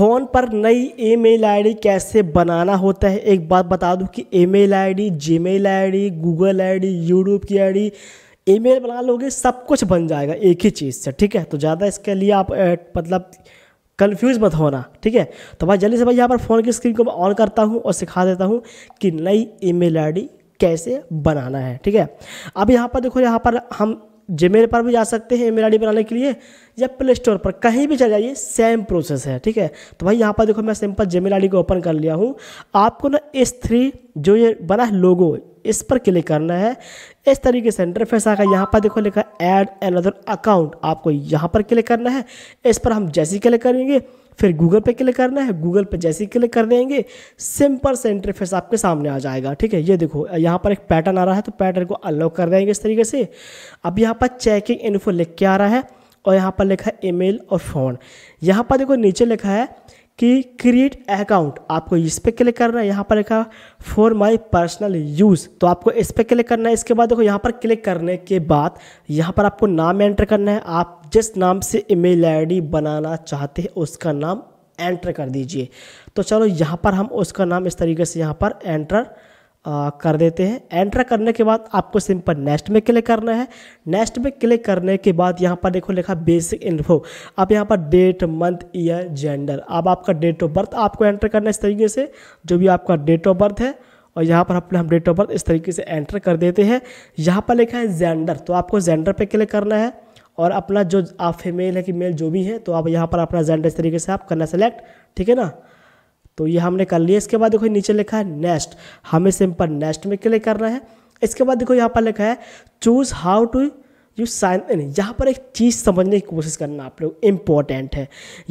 phone पर नई email ID कैसे बनाना होता है एक बात बता दूं कि email ID Gmail ID Google ID YouTube की आईडी ईमेल बना लोगे सब कुछ बन जाएगा एक ही चीज़ से ठीक है तो ज़्यादा इसके लिए आप मतलब कन्फ्यूज मत होना ठीक है तो भाई जल्दी से भाई यहाँ पर फ़ोन की स्क्रीन को मैं ऑन करता हूँ और सिखा देता हूँ कि नई ई मेल कैसे बनाना है ठीक है अब यहाँ पर देखो यहाँ पर हम जीमेल पर भी जा सकते हैं ईमेल आई बनाने के लिए या प्ले स्टोर पर कहीं भी चले जाइए सेम प्रोसेस है ठीक है तो भाई यहाँ पर देखो मैं सिंपल जीमेल आई को ओपन कर लिया हूँ आपको ना एस थ्री जो ये बना है लोगो इस पर क्लिक करना है इस तरीके से इंटरफेस आएगा यहाँ पर देखो लिखा ऐड एनदर अकाउंट आपको यहाँ पर क्लिक करना है इस पर हम जैसे क्लिक करेंगे फिर गूगल पे क्लिक करना है गूगल पे जैसे ही क्लिक कर देंगे सिंपल से इंटरफेस आपके सामने आ जाएगा ठीक है ये देखो यहाँ पर एक पैटर्न आ रहा है तो पैटर्न को अनलॉक कर देंगे इस तरीके से अब यहाँ पर चेकिंग इन्फो लिख के आ रहा है और यहाँ पर लिखा है ईमेल और फ़ोन यहाँ पर देखो नीचे लिखा है कि क्रिएट अकाउंट आपको इस पर क्लिक करना है यहाँ पर लिखा फॉर माय पर्सनल यूज़ तो आपको इस पर क्लिक करना है इसके बाद देखो यहाँ पर क्लिक करने के बाद यहाँ पर आपको नाम एंटर करना है आप जिस नाम से ईमेल आईडी बनाना चाहते हैं उसका नाम एंटर कर दीजिए तो चलो यहाँ पर हम उसका नाम इस तरीके से यहाँ पर एंटर आ, कर देते हैं एंटर करने के बाद आपको सिंपल नेक्स्ट में क्लिक करना है नेक्स्ट में क्लिक करने के बाद यहाँ पर देखो लिखा बेसिक इन्फो अब यहाँ पर डेट मंथ ईयर जेंडर अब आपका डेट ऑफ बर्थ आपको एंटर करना है इस तरीके से जो भी आपका डेट ऑफ बर्थ है और यहाँ पर अपने हम डेट ऑफ बर्थ इस तरीके से एंटर कर देते हैं यहाँ पर लिखा है जेंडर तो आपको जेंडर पर क्लिक करना है और अपना जो आप फीमेल है कि मेल जो भी है तो आप यहाँ पर अपना जेंडर इस तरीके से आप करना सेलेक्ट ठीक है ना तो ये हमने कर लिया इसके बाद देखो नीचे लिखा है नेक्स्ट हमें सिंपल नेक्स्ट में क्लिक करना है इसके बाद देखो यहाँ पर लिखा है choose how to use sign यहाँ पर एक चीज़ समझने की कोशिश करना आप लोग इंपॉर्टेंट है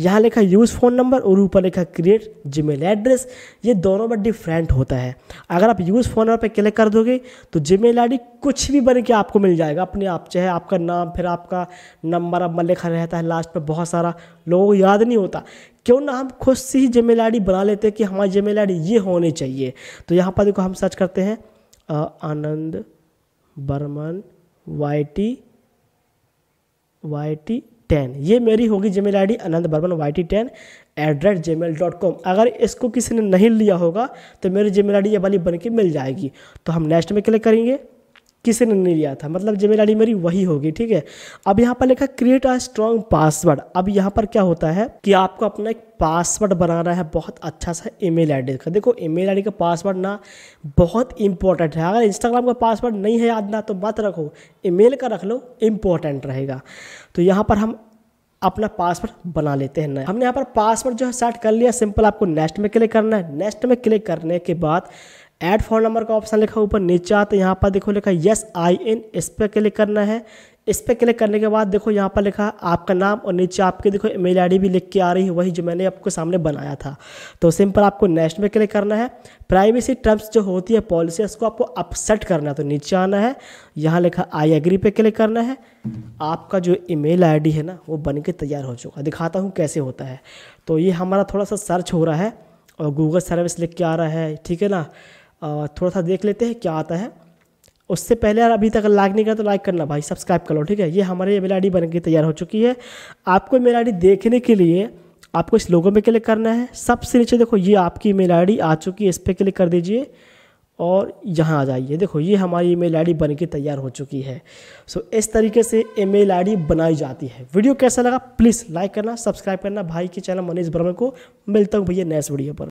यहाँ लिखा यूज़ फ़ोन नंबर और ऊपर लिखा क्रिएट जीमेल एड्रेस ये दोनों में डिफरेंट होता है अगर आप यूज़ फ़ोन नंबर पर क्लिक कर दोगे तो जीमेल आई कुछ भी बन के आपको मिल जाएगा अपने आप चाहे आपका नाम फिर आपका नंबर अब लिखा रहता है लास्ट पर बहुत सारा लोगों को याद नहीं होता क्यों ना हम खुद से ही जीमेल आई बना लेते हैं कि हमारी जीमेल आई ये होनी चाहिए तो यहाँ पर देखो हम सर्च करते हैं Anand Burman Y T Y T ten ये मेरी होगी Gmail ID Anand Burman Y T ten at rate G mail dot com अगर इसको किसी ने नहीं लिया होगा तो मेरी जीमेल आईडी ये वाली बन के मिल जाएगी तो हम नेक्स्ट में क्लिक करेंगे किसी ने नहीं लिया था मतलब आई मेरी वही होगी ठीक है अब यहाँ पर लिखा क्रिएट अ स्ट्रॉन्ग पासवर्ड अब यहाँ पर क्या होता है कि आपको अपना एक पासवर्ड बनाना है बहुत अच्छा सा ईमेल आईडी का देखो ईमेल आईडी का पासवर्ड ना बहुत इंपॉर्टेंट है अगर इंस्टाग्राम का पासवर्ड नहीं है याद ना तो मत रखो ईमेल का रख लो इम्पोर्टेंट रहेगा तो यहाँ पर हम अपना पासवर्ड बना लेते हैं हमने यहाँ पर पासवर्ड जो है सेट कर लिया सिंपल आपको नेक्स्ट में क्लिक करना है नेक्स्ट में क्लिक करने के बाद ऐड फोन नंबर का ऑप्शन लिखा ऊपर नीचे आते यहाँ पर देखो लिखा यस आई एन इस पर क्लिक करना है इस पर क्लिक करने के बाद देखो यहाँ पर लिखा आपका नाम और नीचे आपके देखो ईमेल आईडी भी लिख के आ रही है वही जो मैंने आपको सामने बनाया था तो सिंपल आपको नेक्स्ट में क्लिक करना है प्राइवेसी टर्म्स जो होती है पॉलिसी उसको आपको अपसेट करना है तो नीचे आना है यहाँ लिखा आई एग्री पे क्लिक करना है आपका जो ईमेल आईडी है ना वो बन के तैयार हो चुका दिखाता हूँ कैसे होता है तो ये हमारा थोड़ा सा सर्च हो रहा है और गूगल सर्विस लिख के आ रहा है ठीक है ना थोड़ा सा देख लेते हैं क्या आता है उससे पहले यार अभी तक लाइक नहीं करा तो लाइक करना भाई सब्सक्राइब कर लो ठीक है ये हमारी मेल आई बन के तैयार हो चुकी है आपको मेल आई देखने के लिए आपको इस लोगों पर क्लिक करना है सबसे नीचे देखो ये आपकी मेल आई आ चुकी है इस पर क्लिक कर दीजिए और यहाँ आ जाइए देखो ये हमारी ईमेल आईडी बन के तैयार हो चुकी है सो इस तरीके से ईमेल आईडी बनाई जाती है वीडियो कैसा लगा प्लीज़ लाइक करना सब्सक्राइब करना भाई के चैनल मनीष ब्रह्म को मिलता हूँ भैया नेक्स्ट वीडियो पर